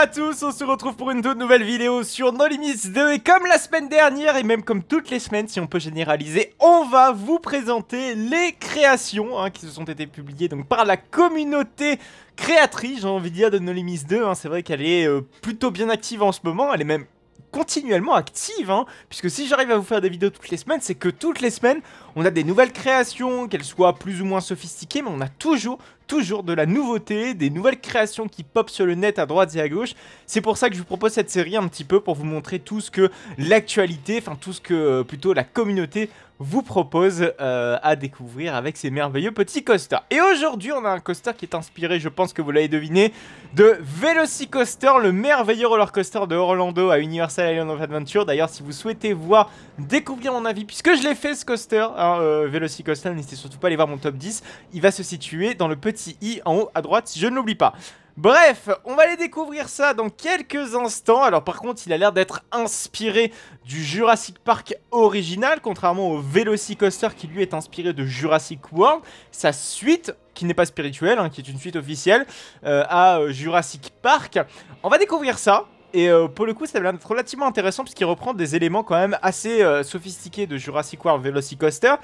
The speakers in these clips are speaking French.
à tous, on se retrouve pour une toute nouvelle vidéo sur No Limits 2 et comme la semaine dernière et même comme toutes les semaines si on peut généraliser, on va vous présenter les créations hein, qui se sont été publiées donc par la communauté créatrice j'ai envie de dire de No Limits 2, hein. c'est vrai qu'elle est euh, plutôt bien active en ce moment, elle est même continuellement active, hein. puisque si j'arrive à vous faire des vidéos toutes les semaines, c'est que toutes les semaines, on a des nouvelles créations, qu'elles soient plus ou moins sophistiquées, mais on a toujours toujours de la nouveauté, des nouvelles créations qui popent sur le net à droite et à gauche. C'est pour ça que je vous propose cette série un petit peu pour vous montrer tout ce que l'actualité, enfin tout ce que euh, plutôt la communauté vous propose euh, à découvrir avec ces merveilleux petits coasters. Et aujourd'hui, on a un coaster qui est inspiré, je pense que vous l'avez deviné, de Velocicoaster, le merveilleux roller coaster de Orlando à Universal Island of Adventure. D'ailleurs, si vous souhaitez voir, découvrir mon avis, puisque je l'ai fait ce coaster, hein, euh, Velocicoaster, n'hésitez surtout pas à aller voir mon top 10, il va se situer dans le petit i en haut à droite je ne l'oublie pas. Bref, on va aller découvrir ça dans quelques instants. Alors par contre, il a l'air d'être inspiré du Jurassic Park original, contrairement au Velocicoaster qui lui est inspiré de Jurassic World. Sa suite, qui n'est pas spirituelle, hein, qui est une suite officielle, euh, à euh, Jurassic Park. On va découvrir ça. Et euh, pour le coup, ça va être relativement intéressant puisqu'il reprend des éléments quand même assez sophistiqués de Jurassic World Velocicoaster.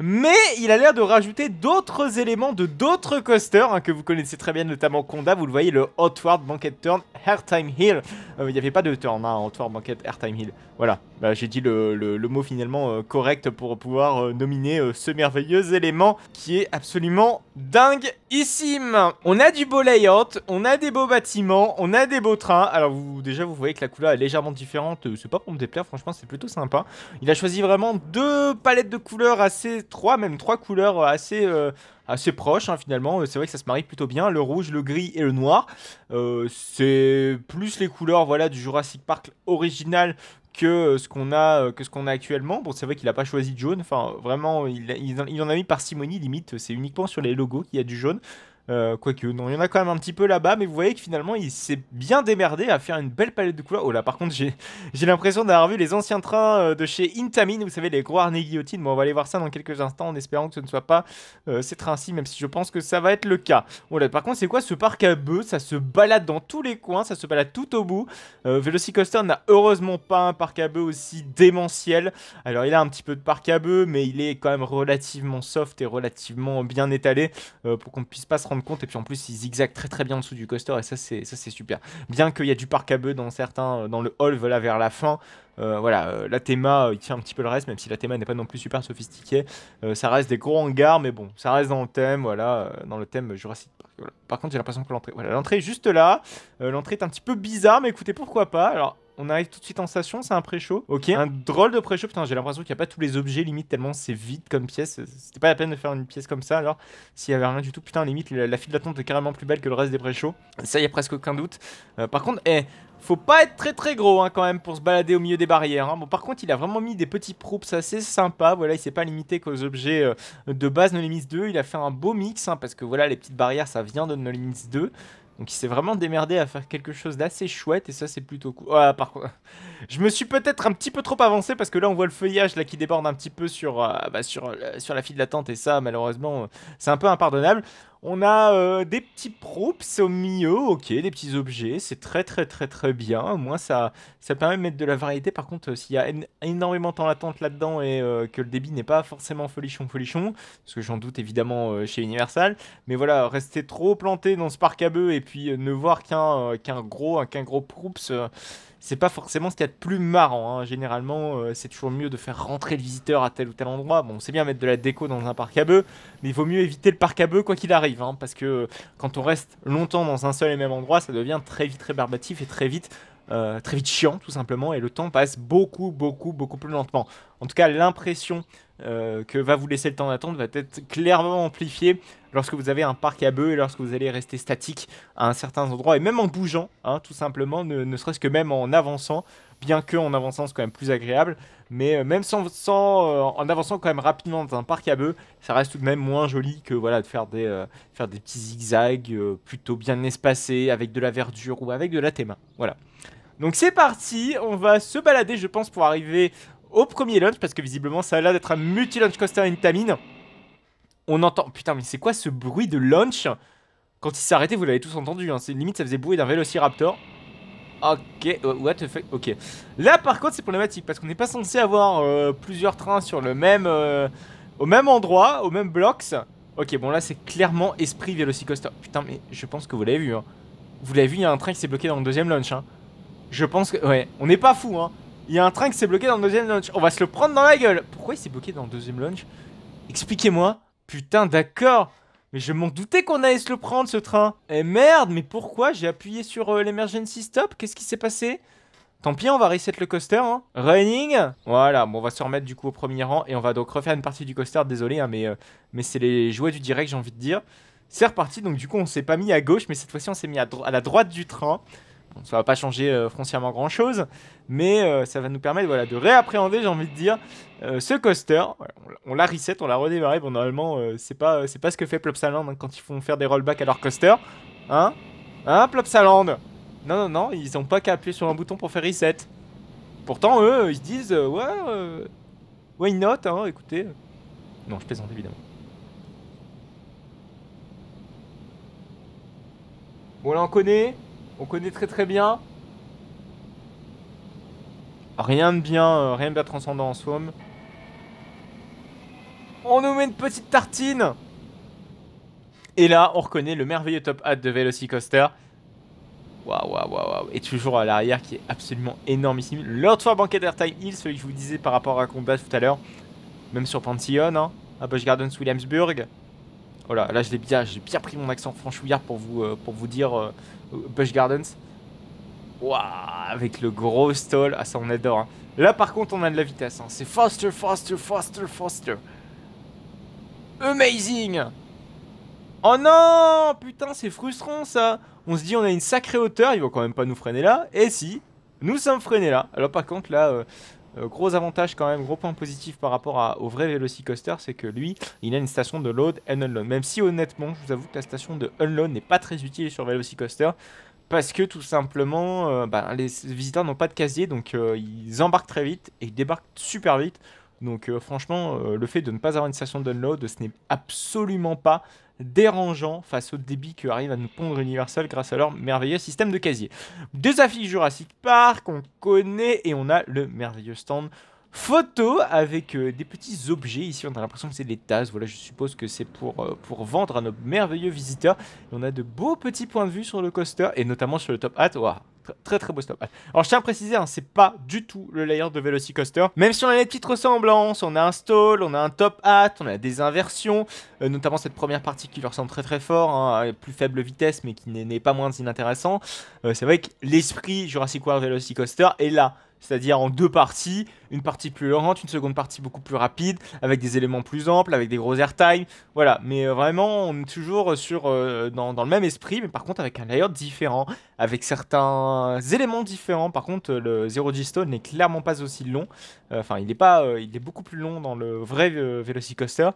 Mais il a l'air de rajouter d'autres éléments de d'autres coasters hein, que vous connaissez très bien, notamment Conda. Vous le voyez, le Outward Banquet Turn, Airtime Hill. Euh, il n'y avait pas de turn, hein, Outward Banquet, Airtime Hill. Voilà, bah, j'ai dit le, mot finalement euh, correct pour pouvoir euh, nominer ce merveilleux élément qui est absolument dingue ici. On a du beau layout, on a des beaux bâtiments, on a des beaux trains. Alors vous, déjà, vous voyez que la couleur est légèrement différente. C'est pas pour me déplaire, franchement, c'est plutôt sympa. Il a choisi vraiment deux palettes de couleurs assez trois, même trois couleurs euh, assez, euh, assez proches hein, finalement. C'est vrai que ça se marie plutôt bien, le rouge, le gris et le noir. Euh, c'est plus les couleurs voilà, du Jurassic Park original que ce qu'on a, que ce qu'on a actuellement. Bon, c'est vrai qu'il n'a pas choisi de jaune, enfin vraiment, il, il, en a mis par simonie limite, c'est uniquement sur les logos qu'il y a du jaune. Quoi euh, Quoique, non, il y en a quand même un petit peu là-bas, mais vous voyez que finalement, il s'est bien démerdé à faire une belle palette de couleurs. Oh là, par contre, j'ai l'impression d'avoir vu les anciens trains euh, de chez Intamin, vous savez, les gros harnais guillotines. Bon, on va aller voir ça dans quelques instants en espérant que ce ne soit pas euh, ces trains-ci, même si je pense que ça va être le cas. Oh là, par contre, c'est quoi ce parc à bœufs Ça se balade dans tous les coins, ça se balade tout au bout. Euh, Velocicoaster n'a heureusement pas un parc à bœufs aussi démentiel. Alors, il a un petit peu de parc à bœufs, mais il est quand même relativement soft et relativement bien étalé pour qu'on puisse pas se rendre compte. Et puis en plus, ils zigzagent très très bien en dessous du coaster. Et ça, c'est ça c'est super. Bien qu'il y a du parc à bœufs dans certains, euh, dans le hall, voilà, vers la fin. Euh, voilà, euh, la théma, il tient un petit peu le reste, même si la théma n'est pas non plus super sophistiquée. ça reste des gros hangars, mais bon, ça reste dans le thème, voilà, dans le thème Jurassic Par contre, j'ai l'impression que l'entrée, voilà, l'entrée juste là. l'entrée est un petit peu bizarre, mais écoutez, pourquoi pas. Alors, on arrive tout de suite en station, c'est un pré-show. Ok, un drôle de pré-show. Putain, j'ai l'impression qu'il n'y a pas tous les objets, limite, tellement c'est vide comme pièce. C'était pas la peine de faire une pièce comme ça, alors s'il y avait rien du tout. Putain, limite, la, file d'attente est carrément plus belle que le reste des pré-shows. Ça, il a presque aucun doute. Euh, par contre, eh, faut pas être très très gros hein, quand même pour se balader au milieu des barrières. Hein. Bon, par contre, il a vraiment mis des petits props assez sympas. Voilà, il s'est pas limité qu'aux objets euh, de base No Limits 2. Il a fait un beau mix hein, parce que voilà, les petites barrières ça vient de No Limits 2. Donc il s'est vraiment démerdé à faire quelque chose d'assez chouette et ça c'est plutôt cool. Ouais ah, par contre, je me suis peut-être un petit peu trop avancé parce que là on voit le feuillage là qui déborde un petit peu sur, euh, bah, euh, sur, la file d'attente et ça malheureusement euh, c'est un peu impardonnable. On a des petits props au milieu, ok, des petits objets, c'est très très très très bien. Au moins ça, ça permet de mettre de la variété. Par contre, s'il y a énormément de temps d'attente là-dedans et que le débit n'est pas forcément folichon folichon, parce que j'en doute évidemment chez Universal, mais voilà, rester trop planté dans ce parc à bœufs et puis ne voir qu'un gros, qu'un gros props c'est pas forcément ce qu'il y a de plus marrant. Hein. Généralement, euh, c'est toujours mieux de faire rentrer le visiteur à tel ou tel endroit. Bon, c'est bien mettre de la déco dans un parc à bœufs, mais il vaut mieux éviter le parc à bœufs quoi qu'il arrive, hein, parce que euh, quand on reste longtemps dans un seul et même endroit, ça devient très vite rébarbatif et très vite euh, très vite chiant tout simplement et le temps passe beaucoup beaucoup beaucoup plus lentement. En tout cas l'impression euh, que va vous laisser le temps d'attendre va être clairement amplifiée lorsque vous avez un parc à bœufs et lorsque vous allez rester statique à un certain endroit et même en bougeant hein, tout simplement, ne, serait-ce que même en avançant, bien que en avançant c'est quand même plus agréable, mais euh, même sans, en avançant quand même rapidement dans un parc à bœufs, ça reste tout de même moins joli que voilà de faire des faire des petits zigzags plutôt bien espacés avec de la verdure ou avec de la théma. Voilà. Donc c'est parti, on va se balader je pense pour arriver au premier launch parce que visiblement ça a l'air d'être un multi-launch coaster tamine On entend... Putain mais c'est quoi ce bruit de launch Quand il s'est arrêté vous l'avez tous entendu, hein. c'est limite ça faisait bruit d'un vélociraptor. Ok, euh, what the fuck, ok. Là par contre c'est problématique parce qu'on n'est pas censé avoir euh, plusieurs trains sur le même... Euh, au même endroit, au même blocs Ok bon là c'est clairement esprit vélocicoaster. Putain mais je pense que vous l'avez vu. Hein. Vous l'avez vu il y a un train qui s'est bloqué dans le deuxième launch. Hein. Je pense que... Ouais, on n'est pas fou, hein. Il y a un train qui s'est bloqué dans le deuxième launch. On va se le prendre dans la gueule. Pourquoi il s'est bloqué dans le deuxième launch Expliquez-moi. Putain, d'accord. Mais je m'en doutais qu'on allait se le prendre, ce train. Eh merde, mais pourquoi j'ai appuyé sur euh, l'emergency stop Qu'est-ce qui s'est passé Tant pis, on va reset le coaster. Hein. Running Voilà, bon, on va se remettre du coup au premier rang. Et on va donc refaire une partie du coaster. Désolé, hein, mais, euh, mais c'est les jouets du direct, j'ai envie de dire. C'est reparti, donc du coup, on s'est pas mis à gauche. Mais cette fois-ci, on s'est mis à, à la droite du train ça va pas changer euh, foncièrement grand chose, mais euh, ça va nous permettre voilà, de réappréhender, j'ai envie de dire, euh, ce coaster. on, la reset, on la redémarré Bon, normalement, c'est pas, pas ce que fait Plopsaland hein, quand ils font faire des rollbacks à leur coaster. Hein Hein, Plopsaland Non, non, non, ils ont pas qu'à appuyer sur un bouton pour faire reset. Pourtant, eux, ils se disent, ouais, why not, hein, écoutez. Non, je plaisante évidemment. Bon, là, on connaît. On connaît très très bien. Rien de bien, euh, rien de transcendant en somme. On nous met une petite tartine Et là, on reconnaît le merveilleux top hat de Velocicoaster. Waouh, waouh, waouh, waouh. Et toujours à l'arrière qui est absolument énormissime. L'autre fois, Banquet Time Hill, celui que je vous disais par rapport à Combat tout à l'heure. Même sur Pantheon, hein, à Bush Gardens Williamsburg. Voilà, oh là j'ai bien, bien pris mon accent franchouillard pour vous, euh, pour vous dire euh, Bush Gardens. Waouh, avec le gros stall. Ah, ça on adore. Hein. Là par contre, on a de la vitesse. Hein. C'est faster, faster, faster, faster. Amazing! Oh non Putain, c'est frustrant ça On se dit on a une sacrée hauteur, ils vont quand même pas nous freiner là. Et eh si, nous sommes freinés là. Alors par contre là, euh, euh, gros avantage quand même, gros point positif par rapport à, au vrai Velocicoaster, c'est que lui, il a une station de load and unload. Même si honnêtement, je vous avoue que la station de unload n'est pas très utile sur Coaster. parce que tout simplement, euh, bah, les visiteurs n'ont pas de casier, donc euh, ils embarquent très vite et ils débarquent super vite. Donc franchement, le fait de ne pas avoir une station de unload, ce n'est absolument pas dérangeant face au débit que arrive à nous pondre Universal grâce à leur merveilleux système de casier. Deux affiches Jurassic Park, on connaît, et on a le merveilleux stand photo avec euh, des petits objets ici on a l'impression que c'est des tasses voilà je suppose que c'est pour, euh, pour vendre à nos merveilleux visiteurs on a de beaux petits points de vue sur le coaster et notamment sur le top hat Waouh très très beau stop. Alors je tiens à préciser, hein, c'est pas du tout le layer de Velocicoaster. Même si on a des petites ressemblances, on a un stall, on a un top hat, on a des inversions, euh, notamment cette première partie qui lui ressemble très très fort, hein, plus faible vitesse mais qui n'est pas moins inintéressant. Euh, c'est vrai que l'esprit Jurassic World Velocicoaster est là c'est-à-dire en deux parties, une partie plus lente, une seconde partie beaucoup plus rapide, avec des éléments plus amples, avec des gros airtime, voilà. Mais euh, vraiment, on est toujours euh, sur, euh, dans, le même esprit, mais par contre avec un layout différent, avec certains éléments différents. Par contre, le Zero G Stone n'est clairement pas aussi long. Enfin, il est pas, il est beaucoup plus long dans le vrai Velocicoaster.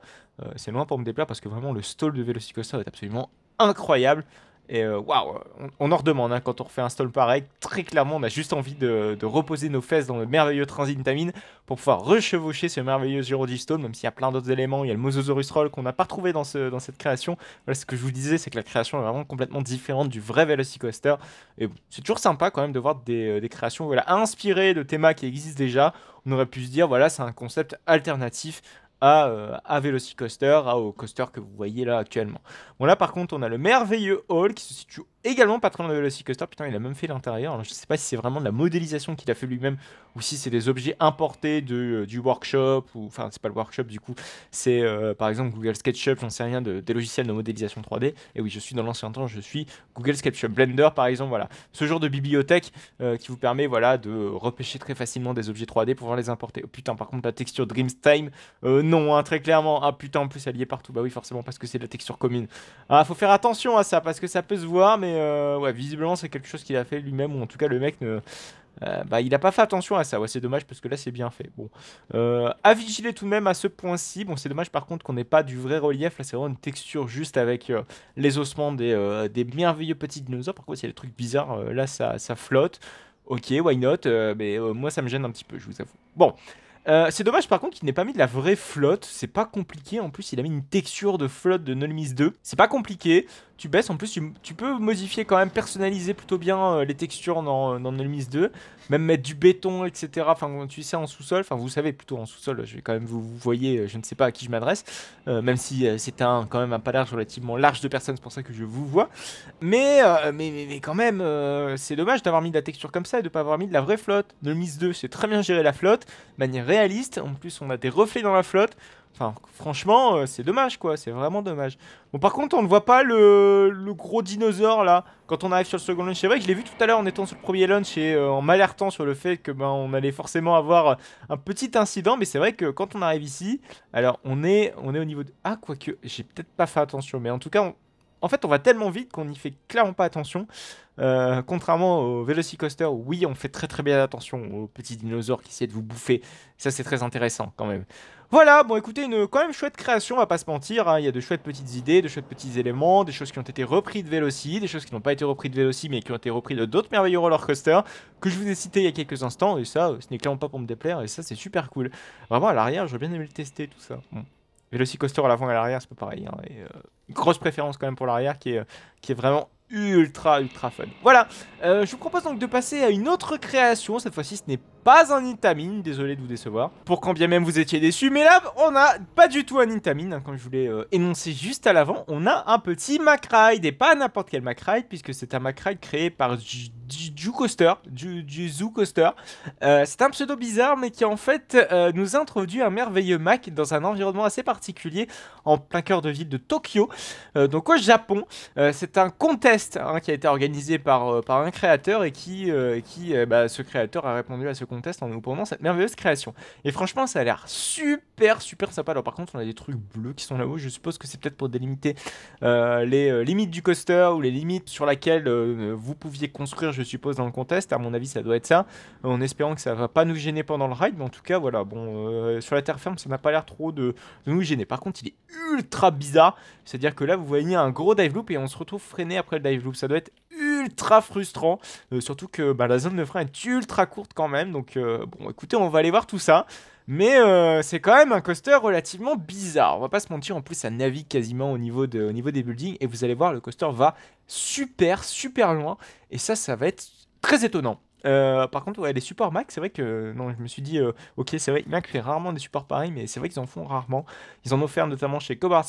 c'est loin pour me déplaire parce que vraiment le stall de Velocicoaster est absolument incroyable. Et euh, waouh, on, en redemande hein, quand on refait un stall pareil. Très clairement, on a juste envie de, reposer nos fesses dans le merveilleux transitamine pour pouvoir rechevaucher ce merveilleux Stone, même s'il y a plein d'autres éléments. Il y a le Mosasaurus Roll qu'on n'a pas trouvé dans, cette création. Voilà, ce que je vous disais, c'est que la création est vraiment complètement différente du vrai Velocicoaster. Et c'est toujours sympa quand même de voir euh, des, créations voilà, inspirées de thémas qui existent déjà. On aurait pu se dire, voilà, c'est un concept alternatif à, euh, à à, au coaster que vous voyez là actuellement. Bon là par contre on a le merveilleux hall qui se situe également patron de Velocicoaster. Putain, il a même fait l'intérieur. Je sais pas si c'est vraiment de la modélisation qu'il a fait lui-même ou si c'est des objets importés de, euh, du workshop. ou Enfin, c'est pas le workshop du coup. C'est euh, par exemple Google SketchUp, j'en sais rien, de, des logiciels de modélisation 3D. Et oui, je suis dans l'ancien temps, je suis Google SketchUp. Blender par exemple, voilà. Ce genre de bibliothèque euh, qui vous permet voilà, de repêcher très facilement des objets 3D pour pouvoir les importer. Oh, putain, par contre, la texture Dreamstime, non, hein, très clairement. Ah putain, en plus, elle est partout. Bah oui, forcément, parce que c'est de la texture commune. Ah, faut faire attention à ça parce que ça peut se voir, mais euh, visiblement, c'est quelque chose qu'il a fait lui-même, ou en tout cas, le mec ne. Euh, bah, il n'a pas fait attention à ça, ouais, c'est dommage parce que là c'est bien fait. Bon, euh, à vigiler tout de même à ce point-ci. Bon, c'est dommage par contre qu'on n'ait pas du vrai relief. Là, c'est vraiment une texture juste avec les ossements des, des, merveilleux petits dinosaures. Par contre, c'est y a des trucs bizarres. là, ça, flotte. Ok, why not Mais moi, ça me gêne un petit peu, je vous avoue. Bon, c'est dommage par contre qu'il n'ait pas mis de la vraie flotte, c'est pas compliqué, en plus il a mis une texture de flotte de Nolmis 2, c'est pas compliqué, tu baisses. En plus, tu, peux modifier quand même, personnaliser plutôt bien euh, les textures dans, euh, dans Nemesis 2. Même mettre du béton, etc. Enfin, tu sais, en sous-sol. Enfin, vous savez, plutôt en sous-sol. Je vais quand même vous, vous voyez, euh, je ne sais pas à qui je m'adresse. même si c'est un, quand même un palage relativement large de personnes, c'est pour ça que je vous vois. Mais, mais, quand même, c'est dommage d'avoir mis de la texture comme ça et de ne pas avoir mis de la vraie flotte. Nemesis 2, c'est très bien gérer la flotte, de manière réaliste. En plus, on a des reflets dans la flotte franchement, euh, c'est dommage, quoi. C'est vraiment dommage. Bon, par contre, on ne voit pas le, gros dinosaure, là, quand on arrive sur le second launch. C'est vrai que je l'ai vu tout à l'heure en étant sur le premier launch et euh, en m'alertant sur le fait que, ben, on allait forcément avoir euh, un petit incident. Mais c'est vrai que quand on arrive ici, alors, on est, on est au niveau de... Ah, quoique, j'ai peut-être pas fait attention. Mais en tout cas, en fait, on va tellement vite qu'on n'y fait clairement pas attention. contrairement au Velocicoaster, oui, on fait très très bien attention aux petits dinosaures qui essaient de vous bouffer. Ça, c'est très intéressant, quand même. Voilà, bon écoutez, une quand même chouette création, on va pas se mentir, hein. il y a de chouettes petites idées, de chouettes petits éléments, des choses qui ont été reprises de Veloci, des choses qui n'ont pas été reprises de Veloci mais qui ont été repris de d'autres merveilleux roller coasters que je vous ai cités il y a quelques instants, et ça, ce n'est clairement pas pour me déplaire, et ça c'est super cool. Vraiment à l'arrière, j'aurais bien aimé le tester tout ça. Bon. Coaster à l'avant et à l'arrière, c'est pas pareil. Hein, et, euh, grosse préférence quand même pour l'arrière qui est, euh, qui est vraiment ultra ultra fun. Voilà, euh, je vous propose donc de passer à une autre création, cette fois-ci ce n'est pas un Intamin, désolé de vous décevoir. Pour quand bien même vous étiez déçu. mais là, on n'a pas du tout un Intamin, hein, comme je voulais euh, énoncer juste à l'avant. On a un petit ride. et pas n'importe quel Macride, puisque c'est un Macride créé par Juju Coaster, du, Zoo Coaster. Euh, c'est un pseudo bizarre, mais qui en fait euh, nous introduit un merveilleux Mac dans un environnement assez particulier, en plein cœur de ville de Tokyo, donc au Japon. c'est un contest hein, qui a été organisé par, par un créateur, et qui, qui bah, ce créateur a répondu à ce contest en en pendant cette merveilleuse création. Et franchement, ça a l'air super, super sympa. Alors par contre, on a des trucs bleus qui sont là-haut. Je suppose que c'est peut-être pour délimiter euh, les euh, limites du coaster ou les limites sur laquelle euh, vous pouviez construire, je suppose, dans le contest. À mon avis, ça doit être ça. En espérant que ça va pas nous gêner pendant le ride. Mais en tout cas, voilà. Bon, sur la terre ferme, ça n'a pas l'air trop de, nous gêner. Par contre, il est ultra bizarre. C'est-à-dire que là, vous voyez un gros dive loop et on se retrouve freiné après le dive loop. Ça doit être ultra frustrant. Euh, surtout que bah, la zone de frein est ultra courte quand même. Donc, euh, bon, écoutez, on va aller voir tout ça. Mais euh, c'est quand même un coaster relativement bizarre. On va pas se mentir, en plus ça navigue quasiment au niveau, de, au niveau des buildings. Et vous allez voir, le coaster va super, super loin. Et ça, ça va être très étonnant. Euh, par contre, ouais, les supports Mac, c'est vrai que non, je me suis dit, euh, ok, c'est vrai, Mac fait rarement des supports pareils, mais c'est vrai qu'ils en font rarement. Ils en ont offert notamment chez Cobars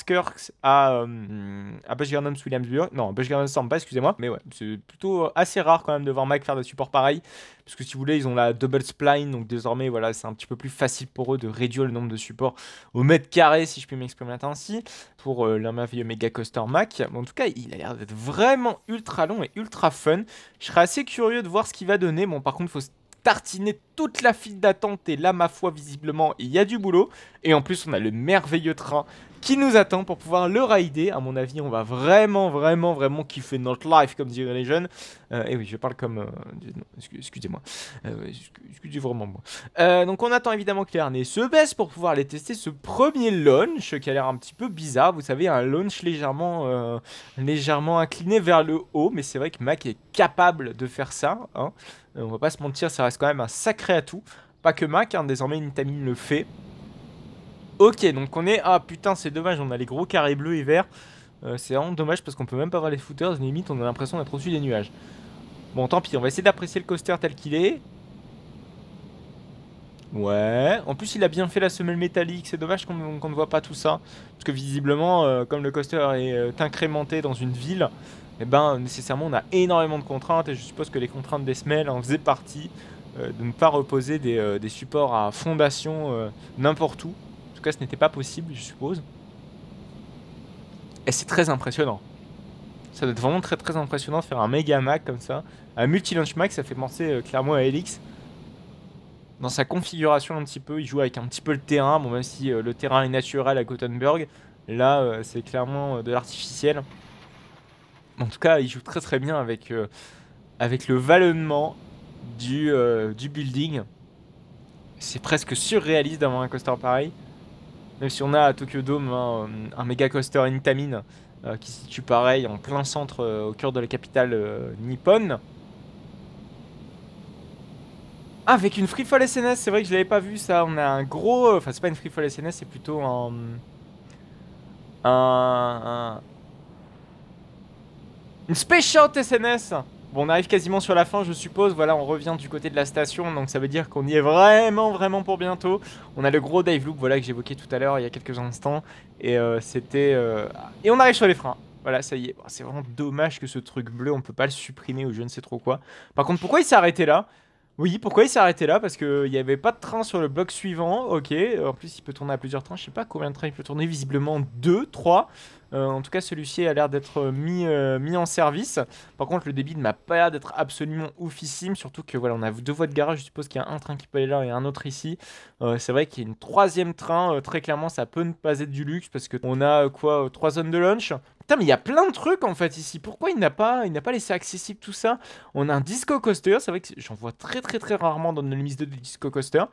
à, euh, à Bush Gardens Williamsburg. Non, Bush Gardens pas, excusez-moi. Mais ouais, c'est plutôt assez rare quand même de voir Mac faire des supports pareils. Parce que si vous voulez, ils ont la double spline, donc désormais, voilà, c'est un petit peu plus facile pour eux de réduire le nombre de supports au mètre carré, si je puis m'exprimer ainsi, pour leur merveilleux méga coaster Mac. en tout cas, il a l'air d'être vraiment ultra long et ultra fun. Je serais assez curieux de voir ce qu'il va donner. Bon, par contre, faut tartiner toute la file d'attente et là, ma foi, visiblement, il y a du boulot. Et en plus, on a le merveilleux train qui nous attend pour pouvoir le rider. À mon avis, on va vraiment, vraiment, vraiment kiffer notre life, comme diraient les jeunes. Euh, et oui, je parle comme... Euh, excusez-moi. Euh, excusez vraiment moi. Euh, donc on attend évidemment que les harnais se baissent pour pouvoir les tester. Ce premier launch qui a l'air un petit peu bizarre. Vous savez, un launch légèrement, légèrement incliné vers le haut. Mais c'est vrai que Mac est capable de faire ça. Hein. on va pas se mentir, ça reste quand même un sacré atout. Pas que Mac, hein, désormais Nitamine le fait. Ok, donc on est... Ah putain, c'est dommage, on a les gros carrés bleus et verts. Euh, c'est vraiment dommage parce qu'on peut même pas voir les footers, limite on a l'impression d'être au-dessus des nuages. Bon, tant pis, on va essayer d'apprécier le coaster tel qu'il est. Ouais, en plus il a bien fait la semelle métallique, c'est dommage qu'on ne voit pas tout ça. Parce que visiblement, euh, comme le coaster est euh, incrémenté dans une ville, et eh ben nécessairement on a énormément de contraintes et je suppose que les contraintes des semelles en faisaient partie. de ne pas reposer des supports à fondation n'importe où tout cas, ce n'était pas possible, je suppose. Et c'est très impressionnant. Ça doit être vraiment très très impressionnant de faire un méga Mac comme ça. Un multi-launch Mac, ça fait penser euh, clairement à Helix. Dans sa configuration un petit peu, il joue avec un petit peu le terrain. Bon, même si euh, le terrain est naturel à Gothenburg, là, euh, c'est clairement de l'artificiel. En tout cas, il joue très très bien avec, avec le vallonnement du, du building. C'est presque surréaliste d'avoir un coaster pareil. Même si on a à Tokyo Dome hein, euh, un méga coaster Intamin euh, qui se situe pareil en plein centre euh, au cœur de la capitale Nippon. Ah, avec une Free Fall SNS, e c'est vrai que je l'avais pas vu ça. On a un gros. Enfin, c'est pas une Free Fall SNS, e c'est plutôt un. Un. Une Space Shot SNS! E Bon, on arrive quasiment sur la fin, je suppose. Voilà, on revient du côté de la station, donc ça veut dire qu'on y est vraiment, vraiment pour bientôt. On a le gros dive loop, voilà, que j'évoquais tout à l'heure, il y a quelques instants. Et euh, c'était... Euh, et on arrive sur les freins. Voilà, ça y est. C'est vraiment dommage que ce truc bleu, on peut pas le supprimer ou je ne sais trop quoi. Par contre, pourquoi il s'est arrêté là oui, pourquoi il s'est arrêté là Parce qu'il n'y avait pas de train sur le bloc suivant. Ok, en plus il peut tourner à plusieurs trains. Je sais pas combien de trains il peut tourner. Visiblement 2, 3. Euh, en tout cas, celui-ci a l'air d'être euh, mis, euh, mis en service. Par contre, le débit ne m'a pas l'air d'être absolument oufissime. Surtout que voilà, on a deux voies de garage. Je suppose qu'il y a un train qui peut aller là et un autre ici. c'est vrai qu'il y a une troisième train. très clairement, ça peut ne pas être du luxe parce qu'on a quoi Trois zones de lunch. Putain, mais il y a plein de trucs en fait ici. Pourquoi il n'a pas, il n'a pas laissé accessible tout ça On a un Disco Coaster. C'est vrai que j'en vois très très très rarement dans mise 2 de Disco Coaster.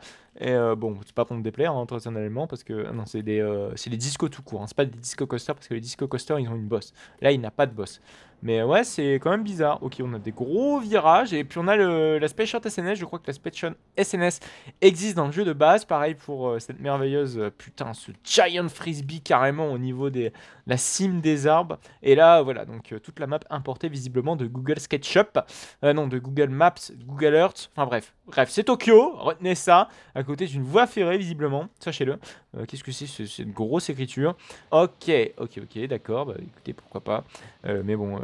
Et euh, bon, c'est pas pour me déplaire, hein, parce que non, c'est des, euh, c'est des discos tout court. Hein, c'est pas des disco coasters, parce que les disco coasters, ils ont une bosse. Là, il n'a pas de bosse. Mais ouais, c'est quand même bizarre. Ok, on a des gros virages, et puis on a la Space shirt SNS. Je crois que la Space SNS existe dans le jeu de base. Pareil pour euh, cette merveilleuse, putain, ce giant frisbee carrément au niveau des la cime des arbres. Et là, voilà, donc toute la map importée visiblement de Google SketchUp. non, de Google Maps, Google Earth. Enfin bref, bref, c'est Tokyo, retenez ça à côté d'une voie ferrée, visiblement. Sachez-le. Euh, qu'est-ce que c'est C'est une grosse écriture. Ok, ok, ok, d'accord. Bah, écoutez, pourquoi pas. Euh, mais bon, euh,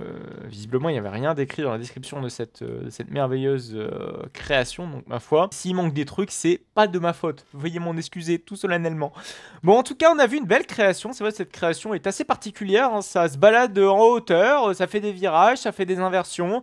visiblement, il n'y avait rien d'écrit dans la description de cette, merveilleuse création. Donc, ma foi, s'il manque des trucs, c'est pas de ma faute. Veuillez m'en excuser tout solennellement. Bon, en tout cas, on a vu une belle création. C'est vrai cette création est assez particulière. Hein. Ça se balade en hauteur, ça fait des virages, ça fait des inversions.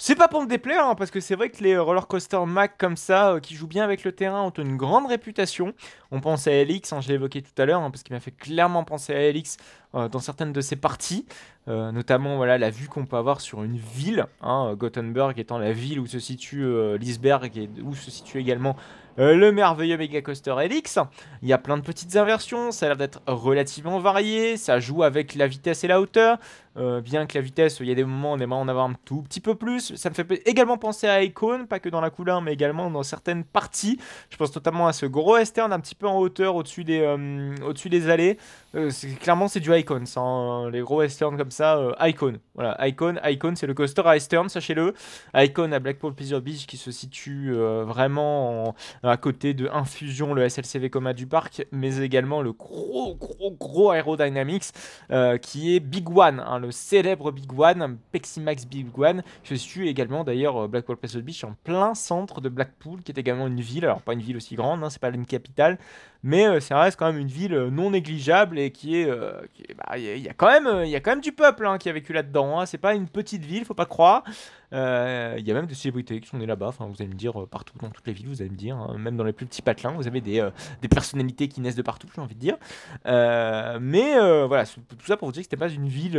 C'est pas pour me déplaire, hein, parce que c'est vrai que les roller coasters Mac comme ça, euh, qui jouent bien avec le terrain, ont une grande réputation. On pense à LX, hein, je l'ai évoqué tout à l'heure, hein, parce qu'il m'a fait clairement penser à LX euh, dans certaines de ses parties, euh, notamment voilà la vue qu'on peut avoir sur une ville, Gothenburg étant la ville où se situe l'iceberg, et où se situe également le merveilleux Mega Coaster LX. Il y a plein de petites inversions, ça a l'air d'être relativement varié, ça joue avec la vitesse et la hauteur. Euh, bien que la vitesse, il y a des moments, on aimerait en avoir un tout petit peu plus. Ça me fait également penser à Icon, pas que dans la couleur, mais également dans certaines parties. Je pense notamment à ce gros Estern un petit peu en hauteur au-dessus des, euh, au-dessus des allées. Euh, clairement, c'est du Icon, hein. les gros Estern comme ça, Icon. Voilà, Icon, Icon, c'est le coaster à sachez-le. Icon à Blackpool Pleasure Beach qui se situe vraiment à côté de Infusion, le SLCV Coma du parc, mais également le gros, gros, gros Aerodynamics qui est Big One. Hein, Hein, le célèbre Big One, Peximax Big One, se situe également d'ailleurs euh, Blackpool Place Beach en plein centre de Blackpool, qui est également une ville, alors pas une ville aussi grande, hein, c'est pas une capitale, mais euh, ça reste quand même une ville euh, non négligeable et qui est, bah, il y, a quand même, il y a quand même du peuple hein, qui a vécu là-dedans. C'est pas une petite ville, faut pas croire. Il y a même des célébrités qui sont nées là-bas. Enfin, vous allez me dire partout dans toutes les villes, vous allez me dire, même dans les plus petits patelins, vous avez des, des personnalités qui naissent de partout, j'ai envie de dire. mais voilà, tout ça pour vous dire que c'était pas une ville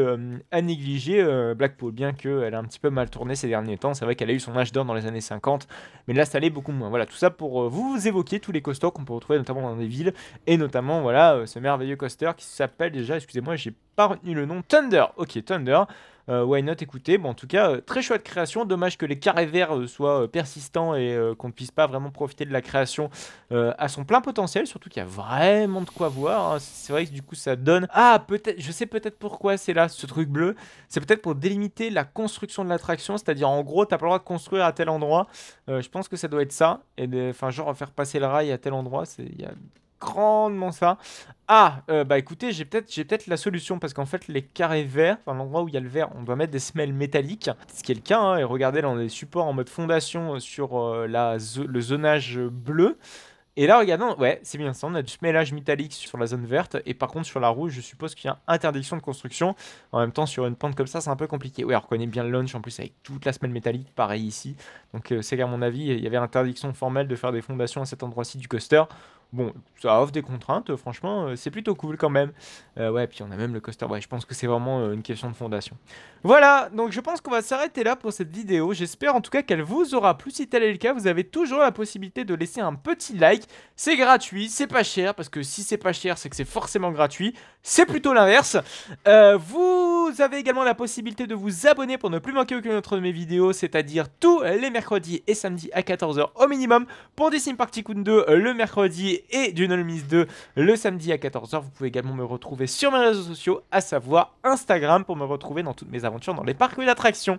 à négliger euh, Blackpool, bien qu'elle ait un petit peu mal tourné ces derniers temps. C'est vrai qu'elle a eu son âge d'or dans les années 50, mais là, ça allait beaucoup moins. Voilà, tout ça pour euh, vous évoquer tous les coasters qu'on peut retrouver notamment dans des villes, et notamment, voilà, euh, ce merveilleux coaster qui s'appelle déjà, excusez-moi, j'ai pas retenu le nom, Thunder. Ok, Thunder. Euh, why not Écoutez, Bon, en tout cas, euh, très chouette création. Dommage que les carrés verts euh, soient persistants et qu'on ne puisse pas vraiment profiter de la création à son plein potentiel. Surtout qu'il y a vraiment de quoi voir. Hein. C'est vrai que du coup, ça donne. Ah, peut-être, je sais peut-être pourquoi c'est là ce truc bleu. C'est peut-être pour délimiter la construction de l'attraction, c'est-à-dire en gros, t'as pas le droit de construire à tel endroit. je pense que ça doit être ça. Et enfin, genre faire passer le rail à tel endroit, c'est grandement ça. Ah, euh, bah écoutez, j'ai peut-être peut, être la solution parce qu'en fait, les carrés verts, enfin l'endroit où il y a le vert, on doit mettre des semelles métalliques, ce qui est le cas. Hein, et regardez, là, on a des supports en mode fondation euh, sur euh, la, le zonage bleu. Et là, regardons, ouais, c'est bien ça, on a du smellage métallique sur la zone verte, et par contre sur la rouge, je suppose qu'il y a interdiction de construction. En même temps, sur une pente comme ça, c'est un peu compliqué. Oui, on reconnaît bien le launch en plus avec toute la semelle métallique, pareil ici. Donc c'est qu'à mon avis, il y avait interdiction formelle de faire des fondations à cet endroit-ci du coaster. Bon, ça offre des contraintes, franchement, euh, c'est plutôt cool quand même. Euh, ouais, puis on a même le coaster. Ouais, je pense que c'est vraiment euh, une question de fondation. Voilà, donc je pense qu'on va s'arrêter là pour cette vidéo. J'espère en tout cas qu'elle vous aura plu. Si tel est le cas, vous avez toujours la possibilité de laisser un petit like. C'est gratuit, c'est pas cher, parce que si c'est pas cher, c'est que c'est forcément gratuit. C'est plutôt l'inverse. vous avez également la possibilité de vous abonner pour ne plus manquer aucune autre de mes vidéos, c'est-à-dire tous les mercredis et samedis à 14h au minimum pour Disney Party Coon 2 le mercredi et d'une No Miss 2 le samedi à 14h. Vous pouvez également me retrouver sur mes réseaux sociaux, à savoir Instagram, pour me retrouver dans toutes mes aventures dans les parcs et attractions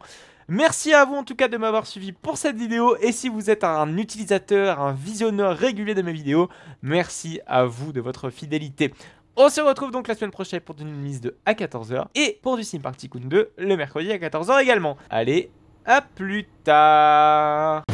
Merci à vous en tout cas de m'avoir suivi pour cette vidéo et si vous êtes un utilisateur, un visionneur régulier de mes vidéos, merci à vous de votre fidélité. On se retrouve donc la semaine prochaine pour du mise 2 à 14h et pour du Sim 2 le mercredi à 14h également. Allez, à plus tard